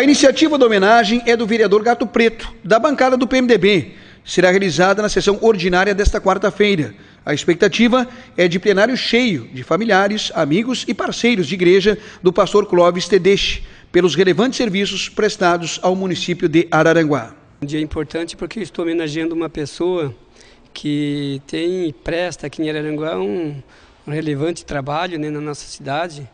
A iniciativa da homenagem é do vereador Gato Preto, da bancada do PMDB. Será realizada na sessão ordinária desta quarta-feira. A expectativa é de plenário cheio de familiares, amigos e parceiros de igreja do pastor Clóvis Tedeschi, pelos relevantes serviços prestados ao município de Araranguá. Um dia importante porque estou homenageando uma pessoa que tem presta aqui em Araranguá um, um relevante trabalho né, na nossa cidade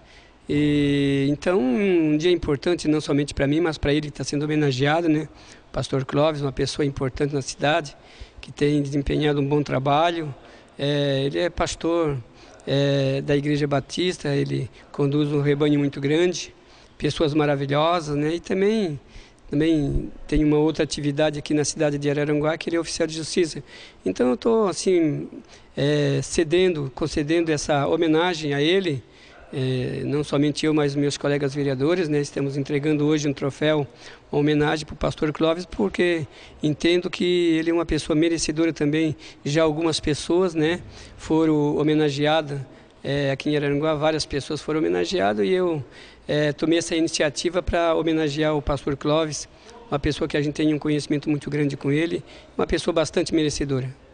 e, então, um dia importante, não somente para mim, mas para ele que está sendo homenageado, né? O pastor Clóvis, uma pessoa importante na cidade, que tem desempenhado um bom trabalho. É, ele é pastor é, da Igreja Batista, ele conduz um rebanho muito grande, pessoas maravilhosas, né? E também também tem uma outra atividade aqui na cidade de Araranguá, que ele é oficial de justiça. Então eu estou assim, é, cedendo, concedendo essa homenagem a ele, é, não somente eu, mas meus colegas vereadores, né, estamos entregando hoje um troféu, uma homenagem para o pastor Clóvis, porque entendo que ele é uma pessoa merecedora também. Já algumas pessoas né, foram homenageadas é, aqui em Araranguá, várias pessoas foram homenageadas e eu é, tomei essa iniciativa para homenagear o pastor Clóvis, uma pessoa que a gente tem um conhecimento muito grande com ele, uma pessoa bastante merecedora.